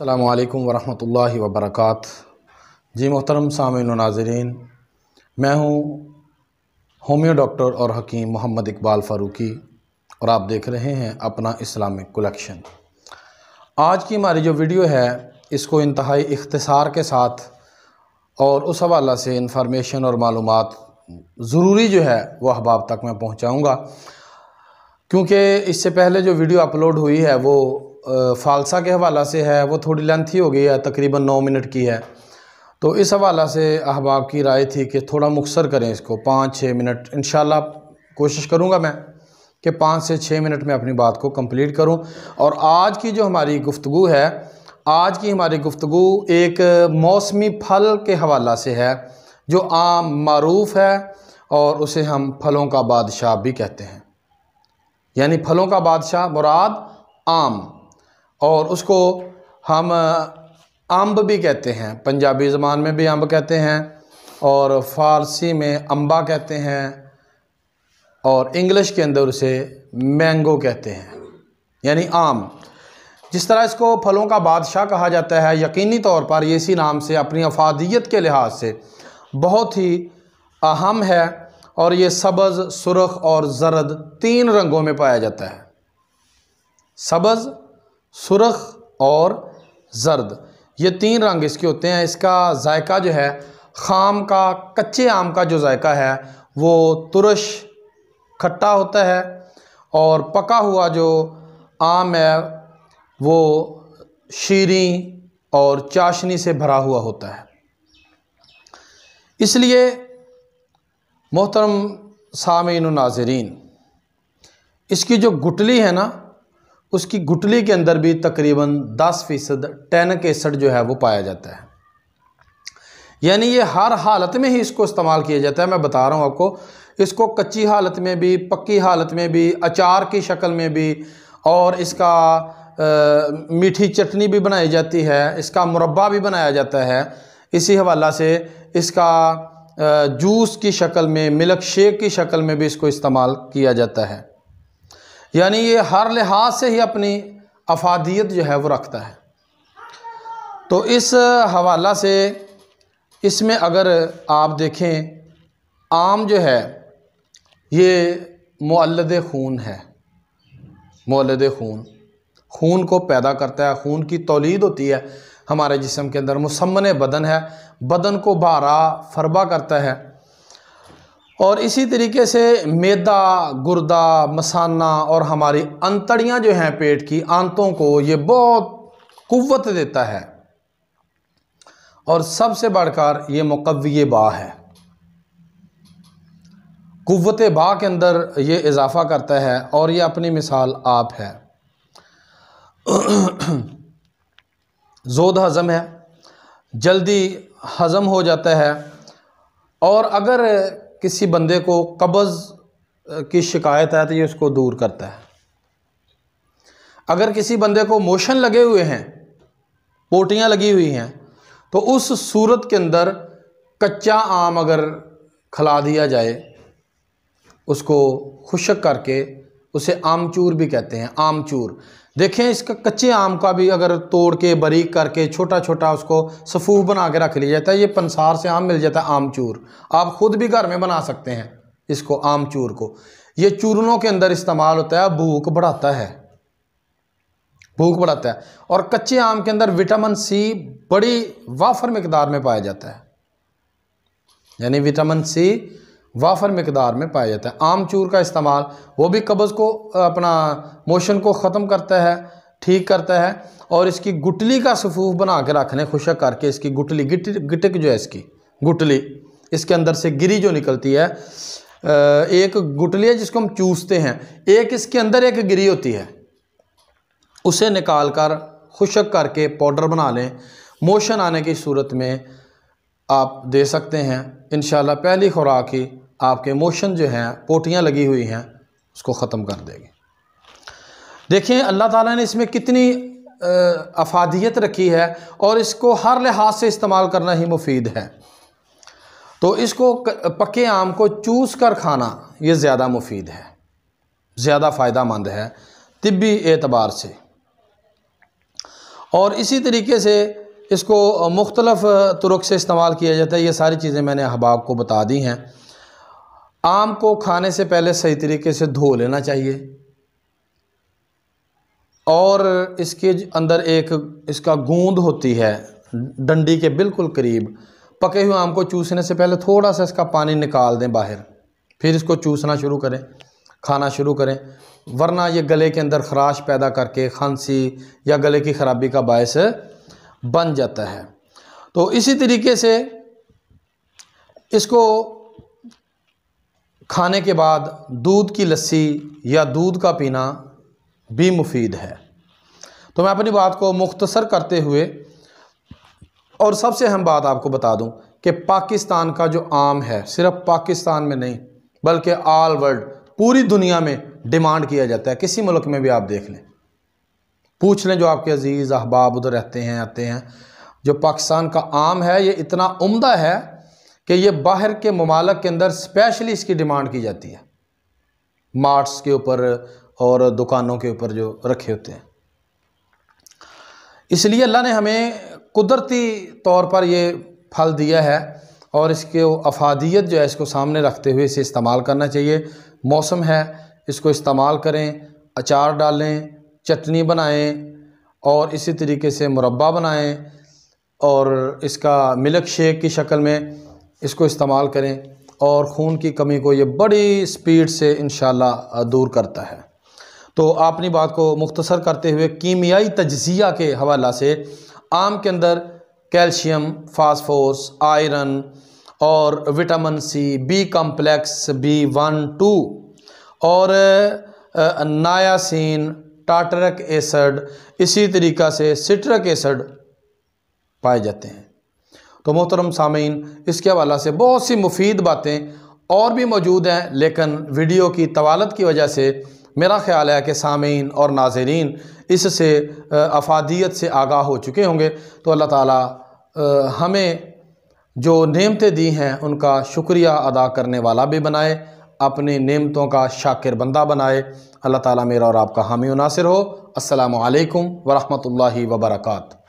अल्लाम वरम् वबरक जी मोहतरम सामिन नाजरीन मैं हूँ होम्यो डॉक्टर और हकीम मोहम्मद इकबाल फ़ारूकी और आप देख रहे हैं अपना इस्लामिक कलेक्शन आज की हमारी जो वीडियो है इसको इंतहाई इख्तसार के साथ और उस हवाला से इंफॉर्मेशन और मालूम ज़रूरी जो है वह अहबाब तक मैं पहुँचाऊँगा क्योंकि इससे पहले जो वीडियो अपलोड हुई है वो फालसा के हवाला से है वो थोड़ी लेंथी हो गई है तकरीबन नौ मिनट की है तो इस हवाला से अहबाब की राय थी कि थोड़ा मुखसर करें इसको पाँच छः मिनट इन कोशिश करूँगा मैं कि पाँच से छः मिनट में अपनी बात को कम्प्लीट करूँ और आज की जो हमारी गुफ्तु है आज की हमारी गुफ्तु एक मौसमी फल के हवाला से है जो आम मरूफ है और उसे हम फलों का बादशाह भी कहते हैं यानी फलों का बादशाह मुराद आम और उसको हम अम्ब भी कहते हैं पंजाबी ज़बान में भी अम्ब कहते हैं और फ़ारसी में अम्बा कहते हैं और इंग्लिश के अंदर उसे मैंगो कहते हैं यानी आम जिस तरह इसको फलों का बादशाह कहा जाता है यकीनी तौर पर ये इसी नाम से अपनी अफादियत के लिहाज से बहुत ही अहम है और ये सब्ज़ सुरख और जरद तीन रंगों में पाया जाता है सब्ज़ सुरख और जर्द ये तीन रंग इसके होते हैं इसका जायका जो है खाम का कच्चे आम का जो जायका है वो तुरश खट्टा होता है और पका हुआ जो आम है वो शीरी और चाशनी से भरा हुआ होता है इसलिए मोहतरम सामीन नाजरीन इसकी जो गुटली है ना उसकी गुटली के अंदर भी तकरीबन 10 फीसद टेनिक एसड जो है वो पाया जाता है यानी ये हर हालत में ही इसको इस्तेमाल किया जाता है मैं बता रहा हूँ आपको इसको कच्ची हालत में भी पक्की हालत में भी अचार की शक्ल में भी और इसका आ, मीठी चटनी भी बनाई जाती है इसका मुरबा भी बनाया जाता है इसी हवाला से इसका आ, जूस की शक्ल में मिल्क शेक की शक्ल में भी इसको इस्तेमाल किया जाता है यानी ये हर लिहाज से ही अपनी अफादियत जो है वो रखता है तो इस हवाला से इसमें अगर आप देखें आम जो है ये मौलद खून है मौलद खून खून को पैदा करता है खून की तोलीद होती है हमारे जिसम के अंदर मुसमन बदन है बदन को बारा फरबा करता है और इसी तरीके से मैदा गुर्दा मसाना और हमारी अंतड़ियाँ जो हैं पेट की आंतों को ये बहुत कुवत देता है और सबसे बढ़कर ये मक़व्य बा है कुवत बा के अंदर ये इजाफ़ा करता है और ये अपनी मिसाल आप है जोद हज़म है जल्दी हज़म हो जाता है और अगर किसी बंदे को कब्ज़ की शिकायत है तो ये उसको दूर करता है अगर किसी बंदे को मोशन लगे हुए हैं पोटियाँ लगी हुई हैं तो उस सूरत के अंदर कच्चा आम अगर खिला दिया जाए उसको खुशक करके उसे आमचूर भी कहते हैं आमचूर देखें इसका कच्चे आम का भी अगर तोड़ के बरीक करके छोटा छोटा उसको सफूफ बना के रख लिया जाता है ये पंसार से आम मिल जाता है आमचूर आप ख़ुद भी घर में बना सकते हैं इसको आमचूर को ये चूरनों के अंदर इस्तेमाल होता है भूख बढ़ाता है भूख बढ़ाता है और कच्चे आम के अंदर विटामिन सी बड़ी वाफर मकदार में पाया जाता है यानी विटामिन सी वाफर मकदार में पाया जाता है आम चूर का इस्तेमाल वो भी कब्ज़ को अपना मोशन को ख़त्म करता है ठीक करता है और इसकी गुटली का सफूफ बना के रखने खुशक करके इसकी गुटली गिट गिटक जो है इसकी गुटली इसके अंदर से गिरी जो निकलती है एक गुटली है जिसको हम चूसते हैं एक इसके अंदर एक गिरी होती है उसे निकाल कर खुशक करके पाउडर बना लें मोशन आने की सूरत में आप दे सकते हैं इन पहली खुराक ही आपके इमोशन जो हैं पोटियाँ लगी हुई हैं उसको ख़त्म कर देगी देखें अल्लाह ताला ने इसमें कितनी अफादियत रखी है और इसको हर लिहाज से इस्तेमाल करना ही मुफीद है तो इसको पके आम को चूस कर खाना ये ज़्यादा मुफीद है ज़्यादा फ़ायदा मंद है तिब्बी एतबार से और इसी तरीके से इसको मुख्तलफ़ तुरक से इस्तेमाल किया जाता है ये सारी चीज़ें मैंने अहबाब को बता दी हैं आम को खाने से पहले सही तरीके से धो लेना चाहिए और इसके अंदर एक इसका गूंद होती है डंडी के बिल्कुल करीब पके हुए आम को चूसने से पहले थोड़ा सा इसका पानी निकाल दें बाहर फिर इसको चूसना शुरू करें खाना शुरू करें वरना ये गले के अंदर खराश पैदा करके खांसी या गले की ख़राबी का बायस बन जाता है तो इसी तरीके से इसको खाने के बाद दूध की लस्सी या दूध का पीना भी मुफीद है तो मैं अपनी बात को मुख्तसर करते हुए और सबसे अहम बात आपको बता दूं कि पाकिस्तान का जो आम है सिर्फ पाकिस्तान में नहीं बल्कि आल वर्ल्ड पूरी दुनिया में डिमांड किया जाता है किसी मुल्क में भी आप देख लें पूछ लें जो आपके अजीज़ अहबाब उधर रहते हैं आते हैं जो पाकिस्तान का आम है ये इतना उम्दा है कि ये बाहर के ममालक के अंदर स्पेशली इसकी डिमांड की जाती है मार्ट्स के ऊपर और दुकानों के ऊपर जो रखे होते हैं इसलिए अल्लाह ने हमें कुदरती तौर पर ये फल दिया है और इसके अफादियत जो है इसको सामने रखते हुए इसे इस्तेमाल करना चाहिए मौसम है इसको इस्तेमाल करें अचार डालें चटनी बनाएं और इसी तरीके से मुरबा बनाएं और इसका मिल्क शेक की शक्ल में इसको इस्तेमाल करें और खून की कमी को ये बड़ी स्पीड से इन दूर करता है तो आपनी बात को मुख्तसर करते हुए कीमियाई तजिया के हवाला से आम के अंदर कैल्शियम फास्फोस आयरन और vitamin C B complex B one two और नायासिन टाटरक एसड इसी तरीक़ा से सिट्रक एसड पाए जाते हैं तो मोहतरम सामीन इसके हवाला से बहुत सी मुफीद बातें और भी मौजूद हैं लेकिन वीडियो की तवालत की वजह से मेरा ख्याल है कि सामीन और नाजरीन इससे अफादियत से आगाह हो चुके होंगे तो अल्लाह ताला हमें जो नेमतें दी हैं उनका शुक्रिया अदा करने वाला भी बनाए अपनी नेमतों का शाकिर बंदा बनाए अल्लाह ताला मेरा और आपका हामी नासिर हो असलकम वरहमल वबरकू